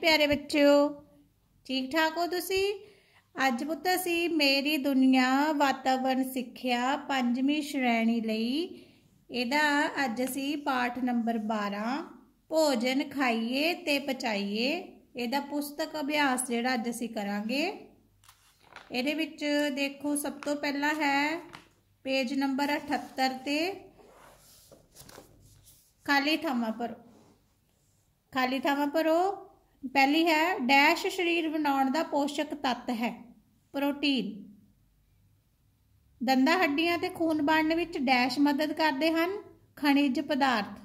ਪਿਆਰੇ ਬੱਚਿਓ ਠੀਕ ਠਾਕ ਹੋ ਤੁਸੀਂ ਅੱਜ ਪੁੱਤ ਅਸੀਂ ਮੇਰੀ ਦੁਨੀਆ ਵਾਤਾਵਰਣ ਸਿੱਖਿਆ ਪੰਜਵੀਂ ਸ਼੍ਰੇਣੀ ਲਈ ਇਹਦਾ ਅੱਜ ਅਸੀਂ ਪਾਠ ਨੰਬਰ 12 ਭੋਜਨ ਖਾਈਏ ਤੇ ਪਚਾਈਏ ਇਹਦਾ ਪੁਸਤਕ ਅਭਿਆਸ ਜਿਹੜਾ ਅੱਜ ਅਸੀਂ ਕਰਾਂਗੇ ਇਹਦੇ ਵਿੱਚ ਦੇਖੋ ਸਭ ਤੋਂ ਪਹਿਲਾਂ ਹੈ ਪੇਜ ਨੰਬਰ 78 ਤੇ ਖਾਲੀ ਥਾਵਾਂ ਪਰ ਖਾਲੀ ਥਾਵਾਂ ਪਰੋ ਪਹਿਲੀ ਹੈ ਡੈਸ਼ ਸਰੀਰ ਬਣਾਉਣ ਦਾ ਪੋਸ਼ਕ ਤੱਤ ਹੈ ਪ੍ਰੋਟੀਨ ਦੰਦਾ ਹੱਡੀਆਂ ਤੇ ਖੂਨ ਬਣਨ ਵਿੱਚ ਡੈਸ਼ ਮਦਦ ਕਰਦੇ ਹਨ ਖਣਿਜ ਪਦਾਰਥ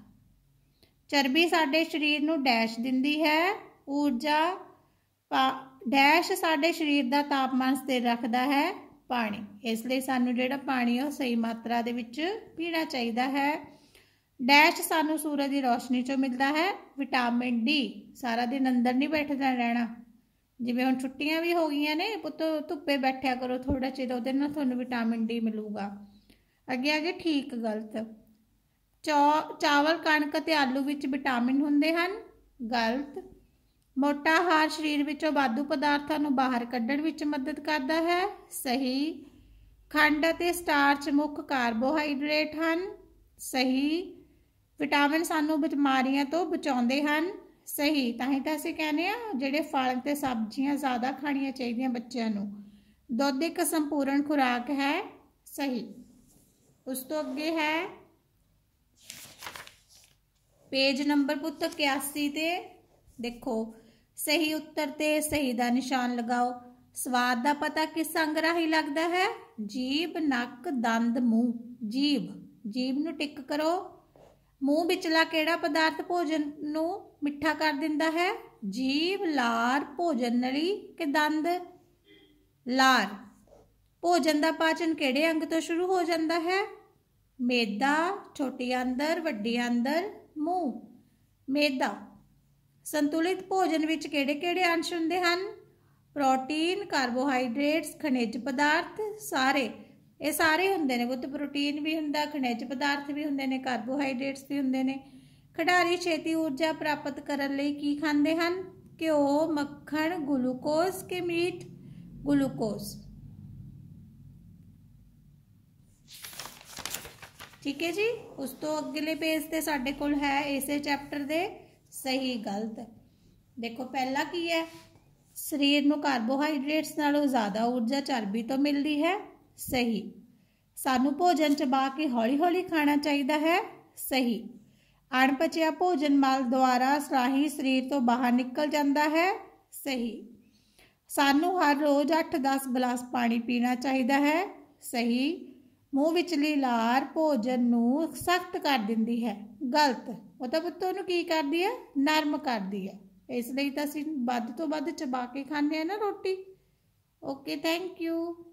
ਚਰਬੀ ਸਾਡੇ ਸਰੀਰ ਨੂੰ ਡੈਸ਼ ਦਿੰਦੀ ਹੈ ਊਰਜਾ ਡੈਸ਼ ਸਾਡੇ ਸਰੀਰ ਦਾ ਤਾਪਮਾਨ ਸਥਿਰ ਰੱਖਦਾ ਹੈ ਪਾਣੀ ਇਸ ਲਈ ਸਾਨੂੰ ਜਿਹੜਾ ਪਾਣੀ ਉਹ ਸਹੀ ਮਾਤਰਾ ਦੇ ਵਿੱਚ ਪੀਣਾ ਚਾਹੀਦਾ ਹੈ ਡੈਸ਼ ਸਾਨੂੰ ਸੂਰਜ ਦੀ ਰੋਸ਼ਨੀ ਚੋਂ ਮਿਲਦਾ ਹੈ ਵਿਟਾਮਿਨ ਡੀ ਸਾਰਾ ਦਿਨ ਅੰਦਰ ਨਹੀਂ ਬੈਠਦਾ ਰਹਿਣਾ ਜਿਵੇਂ ਹੁਣ ਛੁੱਟੀਆਂ ਵੀ ਹੋ ਗਈਆਂ ਨੇ ਪੁੱਤ ਧੁੱਪੇ ਬੈਠਿਆ ਕਰੋ ਥੋੜਾ ਚਿਰ ਉਹਦੇ ਨਾਲ ਤੁਹਾਨੂੰ ਵਿਟਾਮਿਨ ਡੀ ਮਿਲੂਗਾ ਅੱਗੇ ਅੱਗੇ ਠੀਕ ਗਲਤ ਚਾਵਲ ਕਣਕ ਤੇ ਆਲੂ ਵਿੱਚ ਵਿਟਾਮਿਨ ਹੁੰਦੇ ਹਨ ਗਲਤ ਮੋਟਾ ਹਾਰ ਸਰੀਰ ਵਿੱਚੋਂ ਬਾਧੂ ਪਦਾਰਥਾਂ ਨੂੰ ਬਾਹਰ ਕੱਢਣ ਵਿੱਚ ਮਦਦ ਕਰਦਾ ਹੈ ਸਹੀ ਖੰਡ ਅਤੇ ਸਟਾਰਚ ਮੁੱਖ ਕਾਰਬੋਹਾਈਡਰੇਟ ਹਨ ਸਹੀ ਵਿਟਾਮਿਨ ਸਾਨੂੰ ਬਿਮਾਰੀਆਂ ਤੋਂ ਬਚਾਉਂਦੇ ਹਨ ਸਹੀ ਤਾਂ ਹੀ ਤਾਂ ਅਸੀਂ ਕਹਿੰਦੇ ਆ ਜਿਹੜੇ ਫਲ ਤੇ ਸਬਜ਼ੀਆਂ ਜ਼ਿਆਦਾ ਖਾਣੀਆਂ ਚਾਹੀਦੀਆਂ ਬੱਚਿਆਂ ਨੂੰ ਦੁੱਧ ਇੱਕ ਸੰਪੂਰਨ ਖੁਰਾਕ ਹੈ ਸਹੀ ਉਸ ਤੋਂ ਅੱਗੇ ਹੈ ਪੇਜ ਨੰਬਰ ਪੁੱਤ 81 ਤੇ ਦੇਖੋ ਸਹੀ ਉੱਤਰ ਤੇ ਸਹੀ ਦਾ ਨਿਸ਼ਾਨ ਲਗਾਓ ਸਵਾਦ ਦਾ ਪਤਾ ਕਿਸ ਅੰਗ ਰਾਹੀਂ ਲੱਗਦਾ ਹੈ ਜੀਭ ਨੱਕ ਦੰਦ ਮੂੰਹ ਜੀਭ ਜੀਭ ਨੂੰ ਟਿਕ ਕਰੋ ਮੂੰਹ ਵਿਚਲਾ ਕਿਹੜਾ ਪਦਾਰਥ ਭੋਜਨ ਨੂੰ ਮਿੱਠਾ ਕਰ ਦਿੰਦਾ ਹੈ ਜੀਭ ਲਾਰ ਭੋਜਨ ਨਲੀ ਕਿ ਦੰਦ ਲਾਰ ਭੋਜਨ ਦਾ ਪਾਚਨ ਕਿਹੜੇ ਅੰਗ ਤੋਂ ਸ਼ੁਰੂ ਹੋ ਜਾਂਦਾ ਹੈ ਮੇਦਾ ਛੋਟੀ ਅੰਦਰ ਵੱਡੀ ਅੰਦਰ ਮੂੰਹ ਮੇਦਾ ਸੰਤੁਲਿਤ ਭੋਜਨ ਵਿੱਚ ਕਿਹੜੇ-ਕਿਹੜੇ ਅੰਸ਼ ਹੁੰਦੇ ਹਨ ਪ੍ਰੋਟੀਨ ਕਾਰਬੋਹਾਈਡਰੇਟਸ ਖਣਿਜ ਪਦਾਰਥ ਸਾਰੇ ਇਹ ਸਾਰੇ ਹੁੰਦੇ ਨੇ ਬੁੱਧ ਪ੍ਰੋਟੀਨ ਵੀ ਹੁੰਦਾ ਖਣਿਜ ਪਦਾਰਥ ਵੀ ਹੁੰਦੇ ਨੇ ਕਾਰਬੋਹਾਈਡਰੇਟਸ ਵੀ ਹੁੰਦੇ ਨੇ ਖਿਡਾਰੀ ਛੇਤੀ ਊਰਜਾ ਪ੍ਰਾਪਤ ਕਰਨ ਲਈ ਕੀ ਖਾਂਦੇ ਹਨ ਘਿਓ ਮੱਖਣ ਗਲੂਕੋਜ਼ ਕੇ ਮੀਟ ਗਲੂਕੋਜ਼ ਠੀਕ ਹੈ ਜੀ ਉਸ ਤੋਂ ਅਗਲੇ ਪੇਜ ਤੇ ਸਾਡੇ ਕੋਲ ਹੈ ਇਸੇ ਚੈਪਟਰ ਦੇ ਸਹੀ ਗਲਤ ਦੇਖੋ ਪਹਿਲਾ ਕੀ ਹੈ ਸਰੀਰ ਨੂੰ ਕਾਰਬੋਹਾਈਡਰੇਟਸ ਨਾਲੋਂ ਜ਼ਿਆਦਾ ਊਰਜਾ ਚਰਬੀ ਤੋਂ ਮਿਲਦੀ ਹੈ ਸਹੀ ਸਾਨੂੰ ਭੋਜਨ ਚਬਾ ਕੇ ਹੌਲੀ-ਹੌਲੀ ਖਾਣਾ ਚਾਹੀਦਾ ਹੈ ਸਹੀ ਅਣਪਚਿਆ ਭੋਜਨ ਮਲ ਦੁਆਰਾ ਸਰਾਹੀ ਸਰੀਰ ਤੋਂ ਬਾਹਰ ਨਿਕਲ ਜਾਂਦਾ ਹੈ ਸਹੀ ਸਾਨੂੰ ਹਰ ਰੋਜ਼ 8-10 ਗਲਾਸ ਪਾਣੀ ਪੀਣਾ ਚਾਹੀਦਾ ਹੈ ਸਹੀ ਮੂੰਹ ਵਿਚਲੀ ਲਾਰ ਭੋਜਨ ਨੂੰ ਸਖਤ ਕਰ ਦਿੰਦੀ ਹੈ ਗਲਤ ਉਹ ਤਾਂ ਪੁੱਤ ਉਹਨੂੰ ਕੀ ਕਰਦੀ ਹੈ ਨਰਮ ਕਰਦੀ ਹੈ ਇਸ ਲਈ ਤਾਂ ਅਸੀਂ ਵੱਧ ਤੋਂ ਵੱਧ ਚਬਾ ਕੇ ਖਾਂਦੇ ਆ ਨਾ ਰੋਟੀ ਓਕੇ ਥੈਂਕ ਯੂ